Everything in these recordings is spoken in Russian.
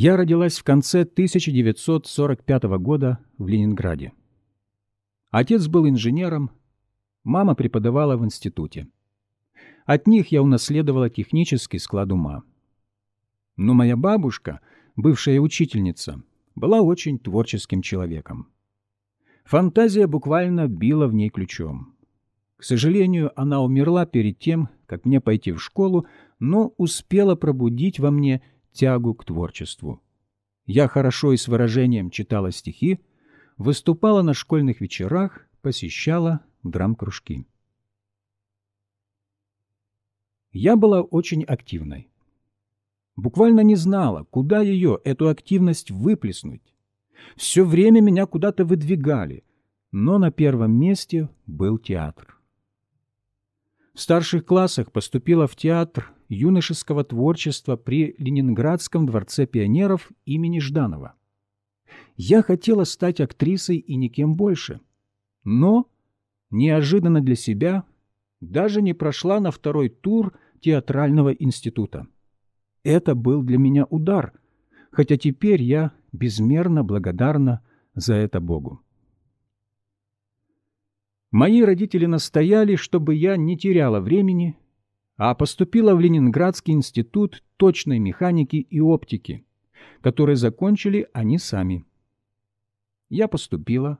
Я родилась в конце 1945 года в Ленинграде. Отец был инженером, мама преподавала в институте. От них я унаследовала технический склад ума. Но моя бабушка, бывшая учительница, была очень творческим человеком. Фантазия буквально била в ней ключом. К сожалению, она умерла перед тем, как мне пойти в школу, но успела пробудить во мне тягу к творчеству. Я хорошо и с выражением читала стихи, выступала на школьных вечерах, посещала драм-кружки. Я была очень активной. Буквально не знала, куда ее, эту активность, выплеснуть. Все время меня куда-то выдвигали, но на первом месте был театр. В старших классах поступила в театр юношеского творчества при Ленинградском дворце пионеров имени Жданова. Я хотела стать актрисой и никем больше. Но, неожиданно для себя, даже не прошла на второй тур театрального института. Это был для меня удар, хотя теперь я безмерно благодарна за это Богу. Мои родители настояли, чтобы я не теряла времени а поступила в Ленинградский институт точной механики и оптики, который закончили они сами. Я поступила,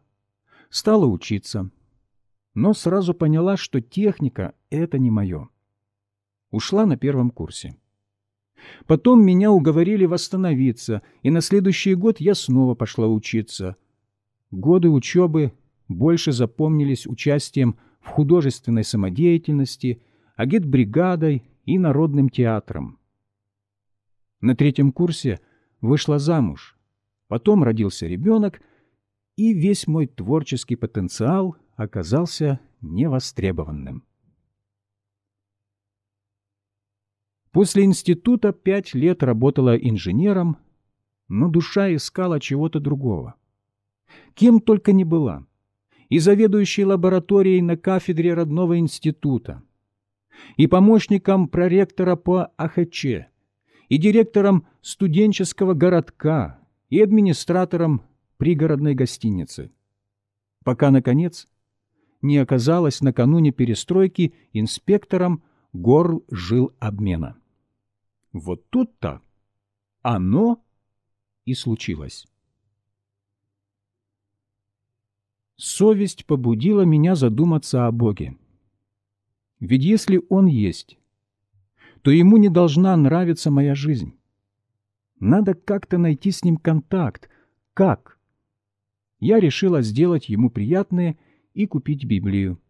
стала учиться, но сразу поняла, что техника — это не мое. Ушла на первом курсе. Потом меня уговорили восстановиться, и на следующий год я снова пошла учиться. Годы учебы больше запомнились участием в художественной самодеятельности агитбригадой и Народным театром. На третьем курсе вышла замуж, потом родился ребенок, и весь мой творческий потенциал оказался невостребованным. После института пять лет работала инженером, но душа искала чего-то другого. Кем только не была. И заведующей лабораторией на кафедре родного института, и помощником проректора по АХЧ, и директором студенческого городка, и администратором пригородной гостиницы. Пока, наконец, не оказалось накануне перестройки инспектором гор жил обмена. Вот тут-то оно и случилось. Совесть побудила меня задуматься о Боге. Ведь если он есть, то ему не должна нравиться моя жизнь. Надо как-то найти с ним контакт. Как? Я решила сделать ему приятное и купить Библию.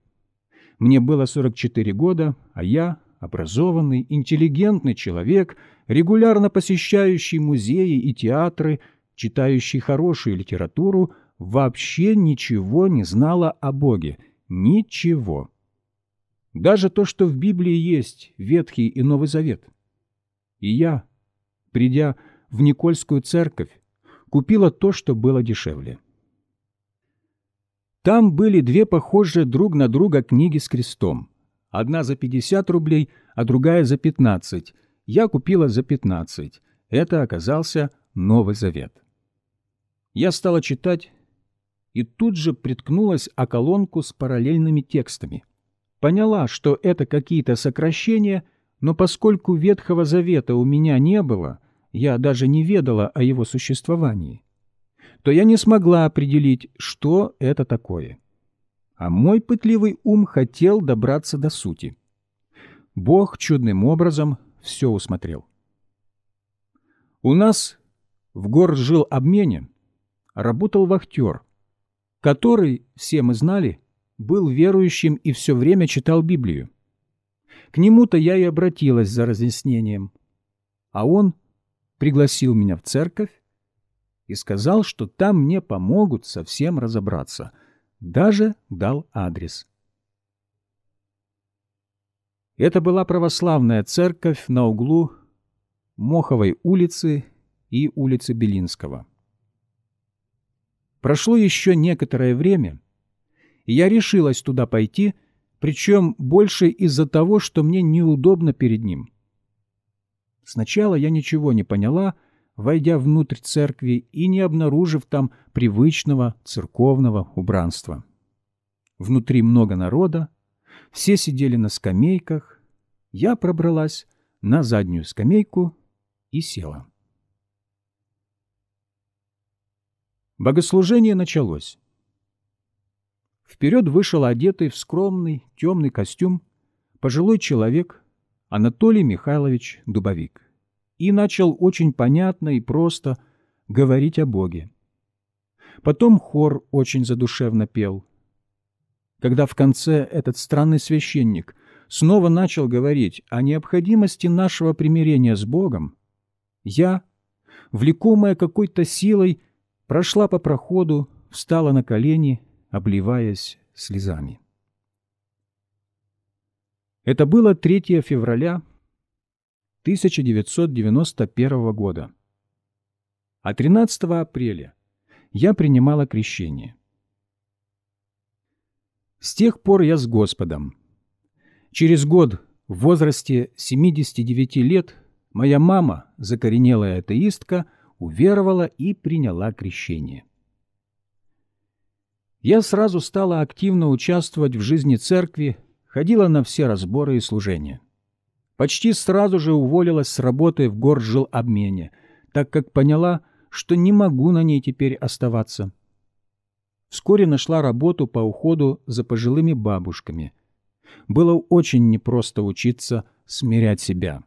Мне было 44 года, а я образованный, интеллигентный человек, регулярно посещающий музеи и театры, читающий хорошую литературу, вообще ничего не знала о Боге. Ничего даже то, что в Библии есть Ветхий и Новый Завет. И я, придя в Никольскую церковь, купила то, что было дешевле. Там были две похожие друг на друга книги с крестом. Одна за 50 рублей, а другая за 15. Я купила за 15. Это оказался Новый Завет. Я стала читать и тут же приткнулась о колонку с параллельными текстами поняла, что это какие-то сокращения, но поскольку Ветхого Завета у меня не было, я даже не ведала о его существовании, то я не смогла определить, что это такое. А мой пытливый ум хотел добраться до сути. Бог чудным образом все усмотрел. У нас в гор жил обмене работал вахтер, который, все мы знали, был верующим и все время читал Библию. К нему-то я и обратилась за разъяснением. А он пригласил меня в церковь и сказал, что там мне помогут совсем разобраться. Даже дал адрес. Это была православная церковь на углу Моховой улицы и улицы Белинского. Прошло еще некоторое время — я решилась туда пойти, причем больше из-за того, что мне неудобно перед ним. Сначала я ничего не поняла, войдя внутрь церкви и не обнаружив там привычного церковного убранства. Внутри много народа, все сидели на скамейках. Я пробралась на заднюю скамейку и села. Богослужение началось. Вперед вышел одетый в скромный темный костюм пожилой человек Анатолий Михайлович Дубовик и начал очень понятно и просто говорить о Боге. Потом хор очень задушевно пел. Когда в конце этот странный священник снова начал говорить о необходимости нашего примирения с Богом, я, влекомая какой-то силой, прошла по проходу, встала на колени обливаясь слезами. Это было 3 февраля 1991 года. А 13 апреля я принимала крещение. С тех пор я с Господом. Через год в возрасте 79 лет моя мама, закоренелая атеистка, уверовала и приняла крещение я сразу стала активно участвовать в жизни церкви, ходила на все разборы и служения. Почти сразу же уволилась с работы в горжил обмене, так как поняла, что не могу на ней теперь оставаться. Вскоре нашла работу по уходу за пожилыми бабушками. Было очень непросто учиться смирять себя.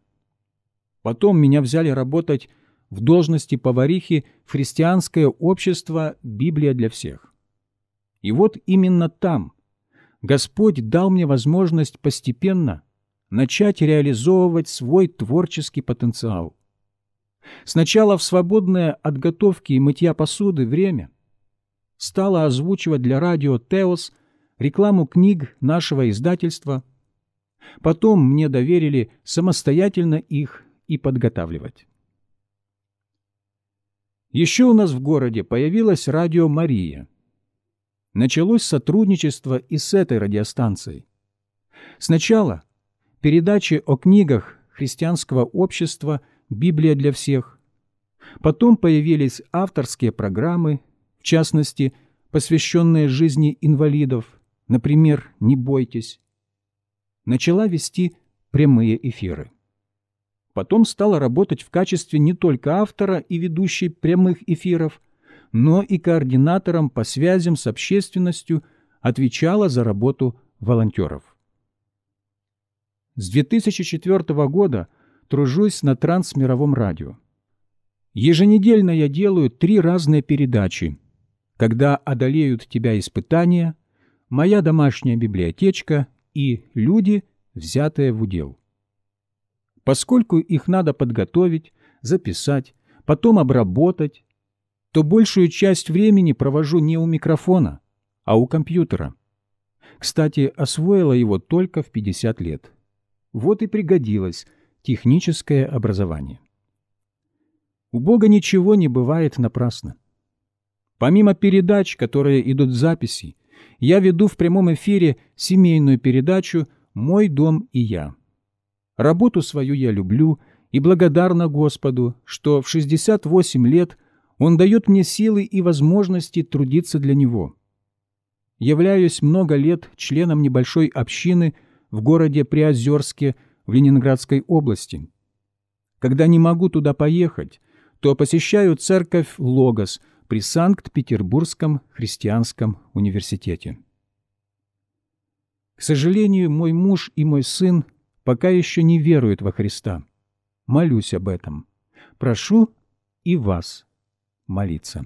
Потом меня взяли работать в должности поварихи в христианское общество «Библия для всех». И вот именно там Господь дал мне возможность постепенно начать реализовывать свой творческий потенциал. Сначала в свободное от готовки и мытья посуды время стало озвучивать для радио «Теос» рекламу книг нашего издательства. Потом мне доверили самостоятельно их и подготавливать. Еще у нас в городе появилось радио «Мария», началось сотрудничество и с этой радиостанцией. Сначала передачи о книгах христианского общества «Библия для всех». Потом появились авторские программы, в частности, посвященные жизни инвалидов, например, «Не бойтесь». Начала вести прямые эфиры. Потом стала работать в качестве не только автора и ведущей прямых эфиров – но и координатором по связям с общественностью, отвечала за работу волонтеров. С 2004 года тружусь на трансмировом радио. Еженедельно я делаю три разные передачи. «Когда одолеют тебя испытания», «Моя домашняя библиотечка» и «Люди, взятые в удел». Поскольку их надо подготовить, записать, потом обработать, то большую часть времени провожу не у микрофона, а у компьютера. Кстати, освоила его только в 50 лет. Вот и пригодилось техническое образование. У Бога ничего не бывает напрасно. Помимо передач, которые идут в записи, я веду в прямом эфире семейную передачу «Мой дом и я». Работу свою я люблю и благодарна Господу, что в 68 лет он дает мне силы и возможности трудиться для него. Являюсь много лет членом небольшой общины в городе Приозерске в Ленинградской области. Когда не могу туда поехать, то посещаю церковь Логос при Санкт-Петербургском христианском университете. К сожалению, мой муж и мой сын пока еще не веруют во Христа. Молюсь об этом. Прошу и вас молиться.